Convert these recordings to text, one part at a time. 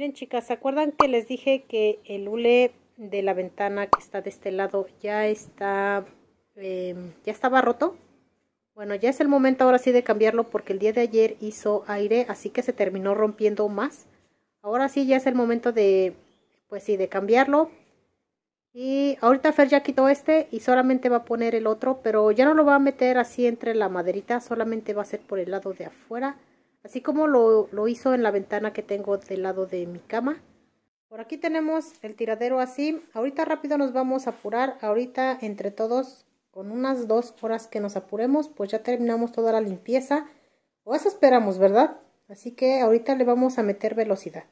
Miren chicas, ¿se acuerdan que les dije que el hule de la ventana que está de este lado ya está, em, ya estaba roto? Bueno, ya es el momento ahora sí de cambiarlo porque el día de ayer hizo aire, así que se terminó rompiendo más. Ahora sí ya es el momento de, pues sí, de cambiarlo. Y ahorita Fer ya quitó este y solamente va a poner el otro, pero ya no lo va a meter así entre la maderita, solamente va a ser por el lado de afuera así como lo, hizo en la ventana que tengo del lado de mi cama. Por aquí tenemos el tiradero así. Ahorita rápido nos vamos a apurar. Ahorita entre todos, con unas dos horas que nos apuremos, pues ya terminamos toda la limpieza. O eso esperamos, ¿verdad? Así que ahorita le vamos a meter velocidad.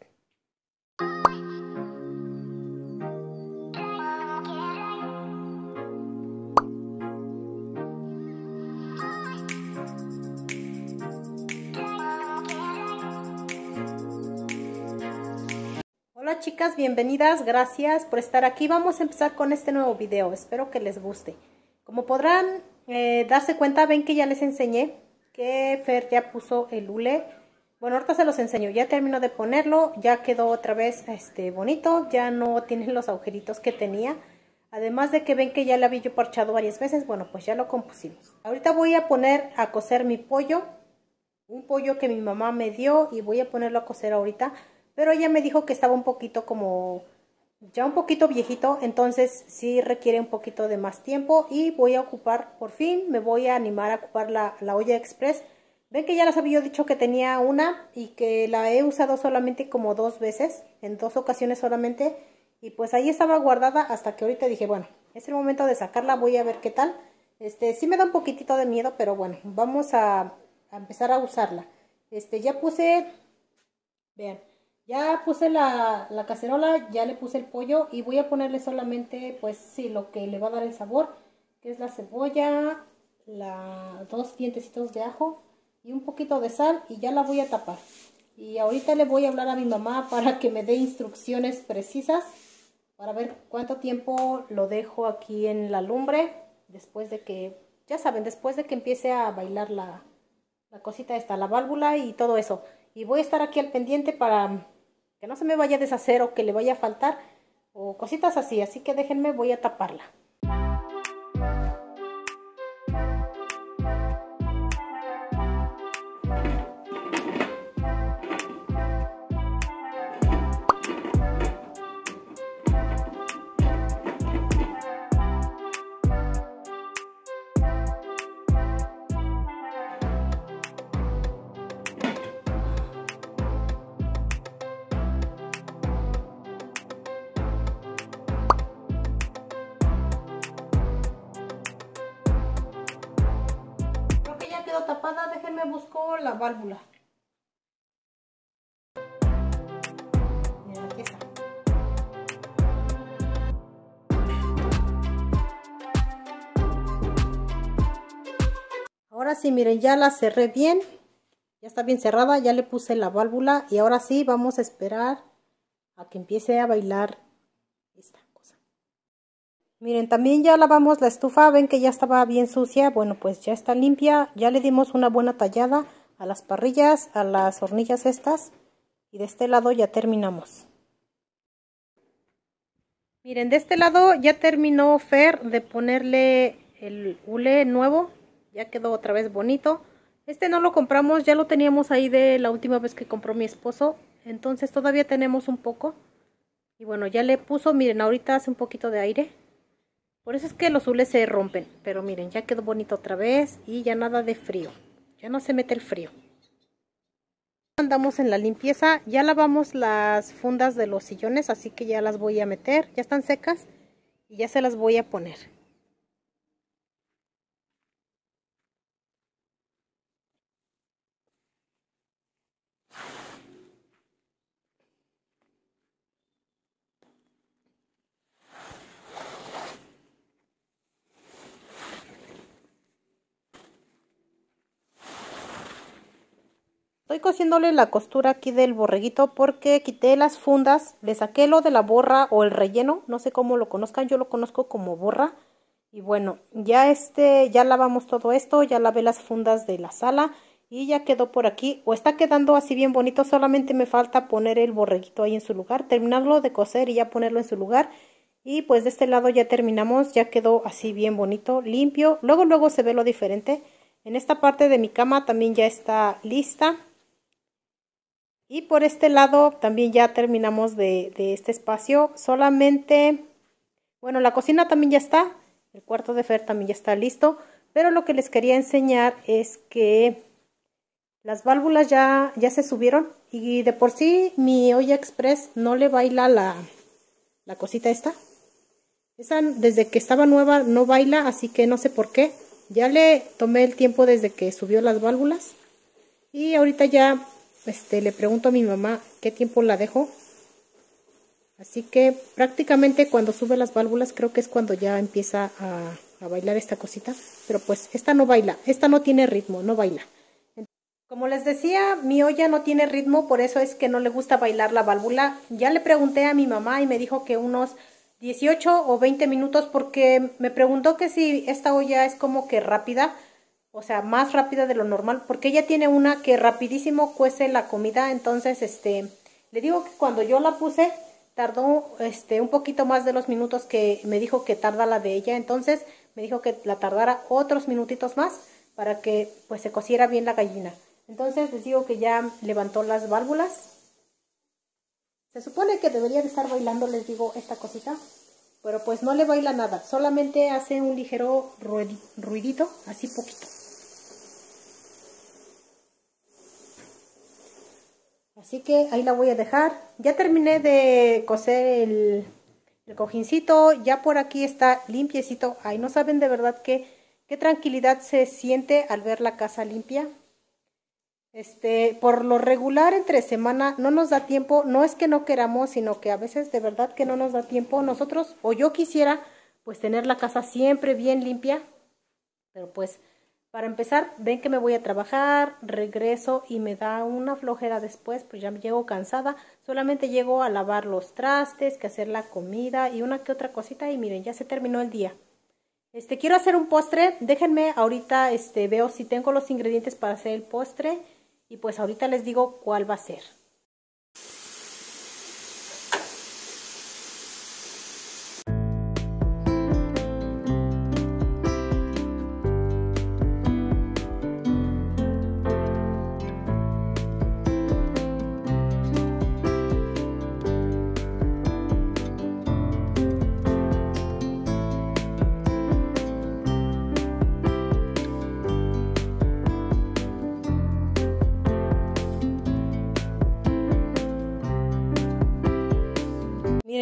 Hola chicas, bienvenidas, gracias por estar aquí. Vamos a empezar con este nuevo video, espero que les guste. Como podrán eh, darse cuenta, ven que ya les enseñé que Fer ya puso el hule. Bueno, ahorita se los enseño, ya termino de ponerlo, ya quedó otra vez este, bonito, ya no tiene los agujeritos que tenía. Además de que ven que ya le había yo parchado varias veces, bueno, pues ya lo compusimos. Ahorita voy a poner a coser mi pollo, un pollo que mi mamá me dio y voy a ponerlo a coser ahorita pero ella me dijo que estaba un poquito como, ya un poquito viejito, entonces sí requiere un poquito de más tiempo y voy a ocupar, por fin me voy a animar a ocupar la, la olla express. Ven que ya les había dicho que tenía una y que la he usado solamente como dos veces, en dos ocasiones solamente. Y pues ahí estaba guardada hasta que ahorita dije, bueno, es el momento de sacarla, voy a ver qué tal. Este, sí me da un poquitito de miedo, pero bueno, vamos a, a empezar a usarla. Este, ya puse, vean, ya puse la, cacerola, ya le puse el pollo y voy a ponerle solamente, pues sí, lo que le va a dar el sabor, que es la cebolla, la, dos dientecitos de ajo y un poquito de sal y ya la voy a tapar. Y ahorita le voy a hablar a mi mamá para que me dé instrucciones precisas para ver cuánto tiempo lo dejo aquí en la lumbre después de que, ya saben, después de que empiece a bailar la, la cosita esta, la válvula y todo eso. Y voy a estar aquí al pendiente para que no se me vaya a deshacer o que le vaya a faltar o cositas así. Así que déjenme, voy a taparla. busco la válvula. Ahora sí, miren, ya la cerré bien. Ya está bien cerrada, ya le puse la válvula y ahora sí vamos a esperar a que empiece a bailar Miren, también ya lavamos la estufa, ven que ya estaba bien sucia, bueno pues ya está limpia, ya le dimos una buena tallada a las parrillas, a las hornillas estas y de este lado ya terminamos. Miren, de este lado ya terminó Fer de ponerle el hule nuevo, ya quedó otra vez bonito. Este no lo compramos, ya lo teníamos ahí de la última vez que compró mi esposo, entonces todavía tenemos un poco. Y bueno, ya le puso, miren, ahorita hace un poquito de aire. Por eso es que los hules se rompen. Pero miren, ya quedó bonito otra vez y ya nada de frío. Ya no se mete el frío. Andamos en la limpieza. Ya lavamos las fundas de los sillones, así que ya las voy a meter. Ya están secas y ya se las voy a poner. cosiéndole la costura aquí del borreguito porque quité las fundas, le saqué lo de la borra o el relleno, no sé cómo lo conozcan, yo lo conozco como borra. Y bueno, ya este, ya lavamos todo esto, ya lavé las fundas de la sala y ya quedó por aquí. O está quedando así bien bonito, solamente me falta poner el borreguito ahí en su lugar, terminarlo de coser y ya ponerlo en su lugar. Y pues de este lado ya terminamos, ya quedó así bien bonito, limpio. Luego, luego se ve lo diferente. En esta parte de mi cama también ya está lista. Y por este lado también ya terminamos de, este espacio. Solamente, bueno, la cocina también ya está. El cuarto de Fer también ya está listo. Pero lo que les quería enseñar es que las válvulas ya, ya se subieron. Y de por sí mi olla express no le baila la, la cosita esta. Esa desde que estaba nueva no baila, así que no sé por qué. Ya le tomé el tiempo desde que subió las válvulas. Y ahorita ya este, le pregunto a mi mamá qué tiempo la dejo. Así que prácticamente cuando sube las válvulas creo que es cuando ya empieza a, a bailar esta cosita. Pero pues esta no baila, esta no tiene ritmo, no baila. Como les decía, mi olla no tiene ritmo, por eso es que no le gusta bailar la válvula. Ya le pregunté a mi mamá y me dijo que unos 18 o 20 minutos porque me preguntó que si esta olla es como que rápida o sea, más rápida de lo normal, porque ella tiene una que rapidísimo cuece la comida, entonces, este, le digo que cuando yo la puse, tardó, este, un poquito más de los minutos que me dijo que tarda la de ella, entonces, me dijo que la tardara otros minutitos más, para que, pues, se cociera bien la gallina. Entonces, les digo que ya levantó las válvulas. Se supone que debería de estar bailando, les digo, esta cosita, pero pues no le baila nada, solamente hace un ligero ruidito, así poquito. Así que ahí la voy a dejar. Ya terminé de coser el, el cojincito. Ya por aquí está limpiecito. Ay, no saben de verdad qué, qué tranquilidad se siente al ver la casa limpia. Este, por lo regular entre semana no nos da tiempo, no es que no queramos, sino que a veces de verdad que no nos da tiempo. Nosotros, o yo quisiera, pues tener la casa siempre bien limpia, pero pues para empezar, ven que me voy a trabajar, regreso y me da una flojera después, pues ya me llego cansada. Solamente llego a lavar los trastes, que hacer la comida y una que otra cosita. Y miren, ya se terminó el día. Este, quiero hacer un postre. Déjenme ahorita, este, veo si tengo los ingredientes para hacer el postre. Y pues ahorita les digo cuál va a ser.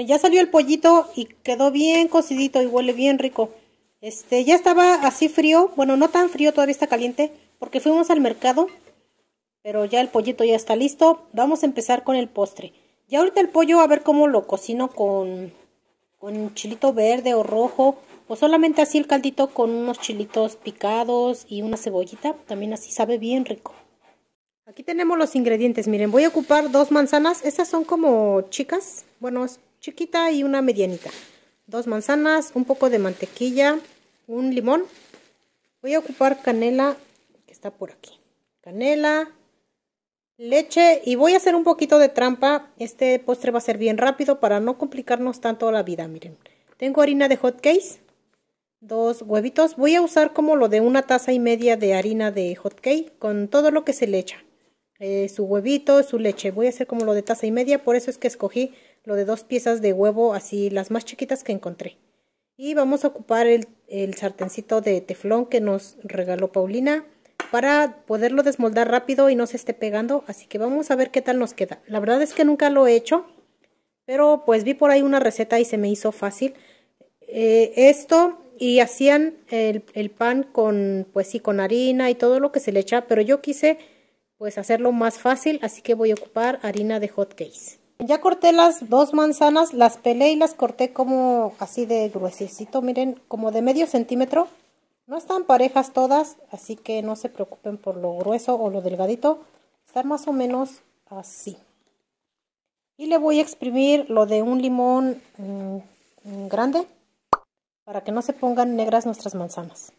ya salió el pollito y quedó bien cocidito y huele bien rico. Este, ya estaba así frío, bueno, no tan frío, todavía está caliente, porque fuimos al mercado, pero ya el pollito ya está listo. Vamos a empezar con el postre. Ya ahorita el pollo, a ver cómo lo cocino con, con chilito verde o rojo, o solamente así el caldito con unos chilitos picados y una cebollita, también así sabe bien rico. Aquí tenemos los ingredientes, miren, voy a ocupar dos manzanas, estas son como chicas, bueno, chiquita y una medianita. Dos manzanas, un poco de mantequilla, un limón. Voy a ocupar canela, que está por aquí. Canela, leche y voy a hacer un poquito de trampa. Este postre va a ser bien rápido para no complicarnos tanto la vida, miren. Tengo harina de hot cakes, dos huevitos. Voy a usar como lo de una taza y media de harina de hot cake con todo lo que se le echa. Eh, su huevito, su leche. Voy a hacer como lo de taza y media, por eso es que escogí lo de dos piezas de huevo, así las más chiquitas que encontré. Y vamos a ocupar el, sartencito de teflón que nos regaló Paulina para poderlo desmoldar rápido y no se esté pegando. Así que vamos a ver qué tal nos queda. La verdad es que nunca lo he hecho, pero pues vi por ahí una receta y se me hizo fácil. Eh, esto y hacían el, el, pan con, pues sí, con harina y todo lo que se le echa, pero yo quise pues hacerlo más fácil, así que voy a ocupar harina de hot ya corté las dos manzanas, las pelé y las corté como así de gruesecito, miren, como de medio centímetro. No están parejas todas, así que no se preocupen por lo grueso o lo delgadito. Están más o menos así. Y le voy a exprimir lo de un limón mm, grande para que no se pongan negras nuestras manzanas.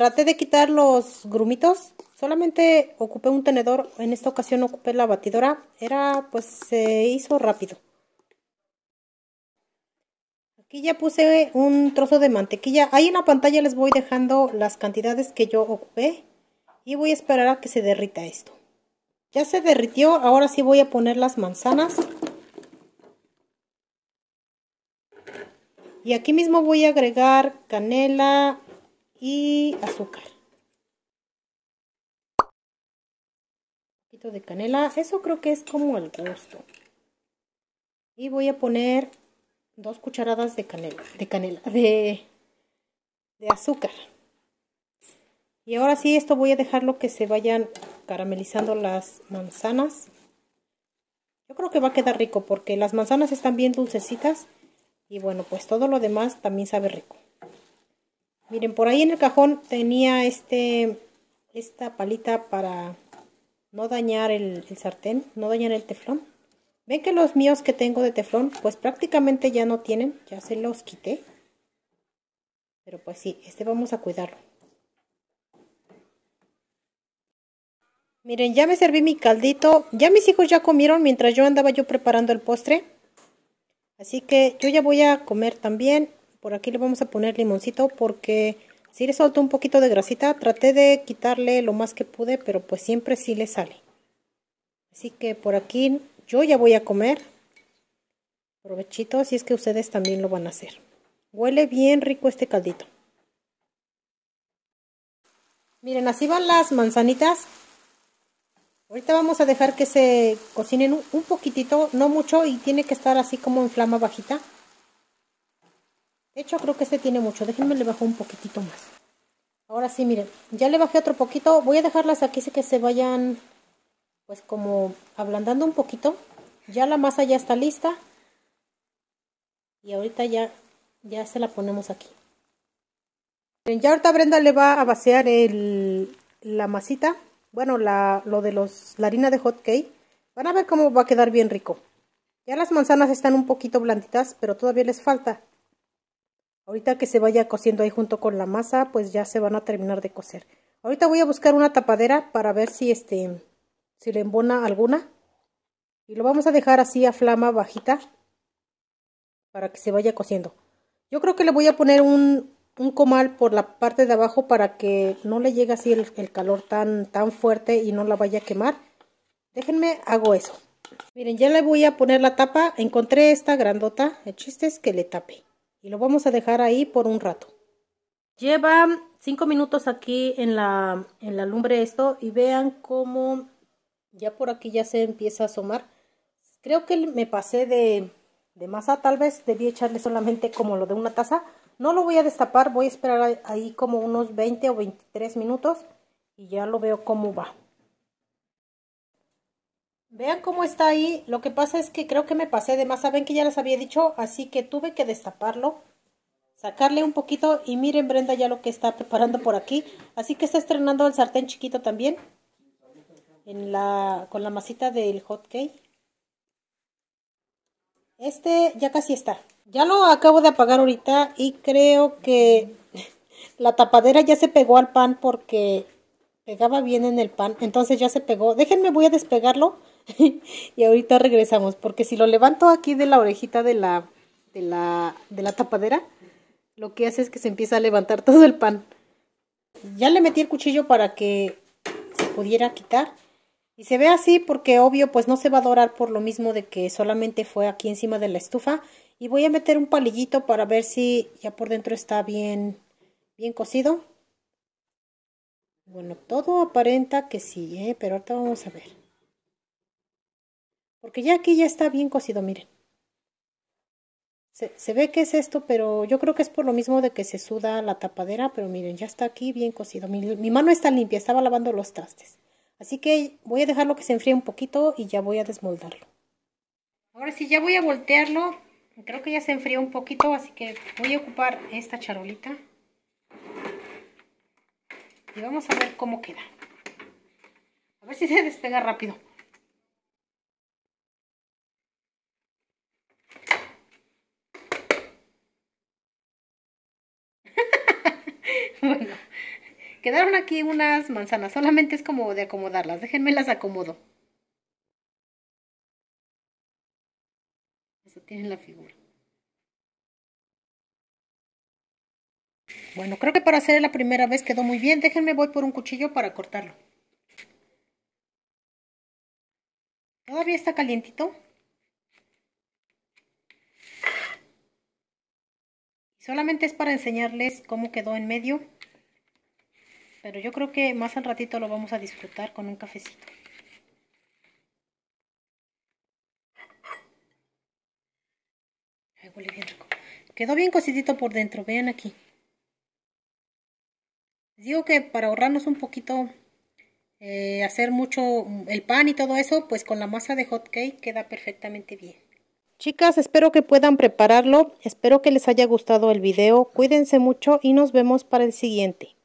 traté de quitar los grumitos. Solamente ocupé un tenedor. En esta ocasión ocupé la batidora. Era, pues, se hizo rápido. Aquí ya puse un trozo de mantequilla. Ahí en la pantalla les voy dejando las cantidades que yo ocupé. Y voy a esperar a que se derrita esto. Ya se derritió. Ahora sí voy a poner las manzanas. Y aquí mismo voy a agregar canela, y azúcar. Un poquito de canela, eso creo que es como el gusto. Y voy a poner dos cucharadas de canela, de canela, de, de azúcar. Y ahora sí, esto voy a dejarlo que se vayan caramelizando las manzanas. Yo creo que va a quedar rico porque las manzanas están bien dulcecitas. Y bueno, pues todo lo demás también sabe rico. Miren, por ahí en el cajón tenía este, esta palita para no dañar el, sartén, no dañar el teflón. Ven que los míos que tengo de teflón, pues prácticamente ya no tienen, ya se los quité. Pero pues sí, este vamos a cuidarlo. Miren, ya me serví mi caldito. Ya mis hijos ya comieron mientras yo andaba yo preparando el postre. Así que yo ya voy a comer también por aquí le vamos a poner limoncito porque si le soltó un poquito de grasita. Traté de quitarle lo más que pude, pero pues siempre sí le sale. Así que por aquí yo ya voy a comer. Provechito, así es que ustedes también lo van a hacer. Huele bien rico este caldito. Miren, así van las manzanitas. Ahorita vamos a dejar que se cocinen un poquitito, no mucho, y tiene que estar así como en flama bajita. De hecho, creo que este tiene mucho. Déjenme le bajo un poquitito más. Ahora sí, miren, ya le bajé otro poquito. Voy a dejarlas aquí, así que se vayan, pues como ablandando un poquito. Ya la masa ya está lista. Y ahorita ya, ya se la ponemos aquí. Miren, ya ahorita Brenda le va a vaciar el, la masita. Bueno, la, lo de los, la harina de hot cake. Van a ver cómo va a quedar bien rico. Ya las manzanas están un poquito blanditas, pero todavía les falta. Ahorita que se vaya cociendo ahí junto con la masa, pues ya se van a terminar de coser. Ahorita voy a buscar una tapadera para ver si este si le embona alguna. Y lo vamos a dejar así a flama bajita para que se vaya cociendo. Yo creo que le voy a poner un, comal por la parte de abajo para que no le llegue así el, calor tan, tan fuerte y no la vaya a quemar. Déjenme, hago eso. Miren, ya le voy a poner la tapa. Encontré esta grandota. El chiste es que le tape y lo vamos a dejar ahí por un rato. Lleva 5 minutos aquí en la, en la lumbre esto y vean cómo ya por aquí ya se empieza a asomar. Creo que me pasé de, de masa, tal vez debí echarle solamente como lo de una taza. No lo voy a destapar, voy a esperar ahí como unos 20 o 23 minutos y ya lo veo cómo va. Vean cómo está ahí. Lo que pasa es que creo que me pasé de más. Saben que ya las había dicho, así que tuve que destaparlo. Sacarle un poquito y miren Brenda ya lo que está preparando por aquí. Así que está estrenando el sartén chiquito también. En la, con la masita del hot cake. Este ya casi está. Ya lo acabo de apagar ahorita y creo que la tapadera ya se pegó al pan porque pegaba bien en el pan. Entonces ya se pegó. Déjenme, voy a despegarlo y ahorita regresamos, porque si lo levanto aquí de la orejita de la, de la, de la tapadera, lo que hace es que se empieza a levantar todo el pan. Ya le metí el cuchillo para que se pudiera quitar. Y se ve así porque obvio pues no se va a dorar por lo mismo de que solamente fue aquí encima de la estufa. Y voy a meter un palillito para ver si ya por dentro está bien, bien cocido. Bueno, todo aparenta que sí, ¿eh? pero ahorita vamos a ver. Porque ya aquí ya está bien cocido, miren. Se, ve que es esto, pero yo creo que es por lo mismo de que se suda la tapadera, pero miren, ya está aquí bien cocido. Mi, mi mano está limpia, estaba lavando los trastes. Así que voy a dejarlo que se enfríe un poquito y ya voy a desmoldarlo. Ahora sí, ya voy a voltearlo. Creo que ya se enfrió un poquito, así que voy a ocupar esta charolita. Y vamos a ver cómo queda. A ver si se despega rápido. Quedaron aquí unas manzanas, solamente es como de acomodarlas. Déjenme las acomodo. Eso tienen la figura. Bueno, creo que para hacer la primera vez quedó muy bien. Déjenme, voy por un cuchillo para cortarlo. Todavía está calientito. Solamente es para enseñarles cómo quedó en medio. Pero yo creo que más al ratito lo vamos a disfrutar con un cafecito. Quedó bien cocidito por dentro, vean aquí. digo que para ahorrarnos un poquito, eh, hacer mucho mm, el pan y todo eso, pues con la masa de hot cake queda perfectamente bien. Chicas, espero que puedan prepararlo, espero que les haya gustado el video, cuídense mucho y nos vemos para el siguiente.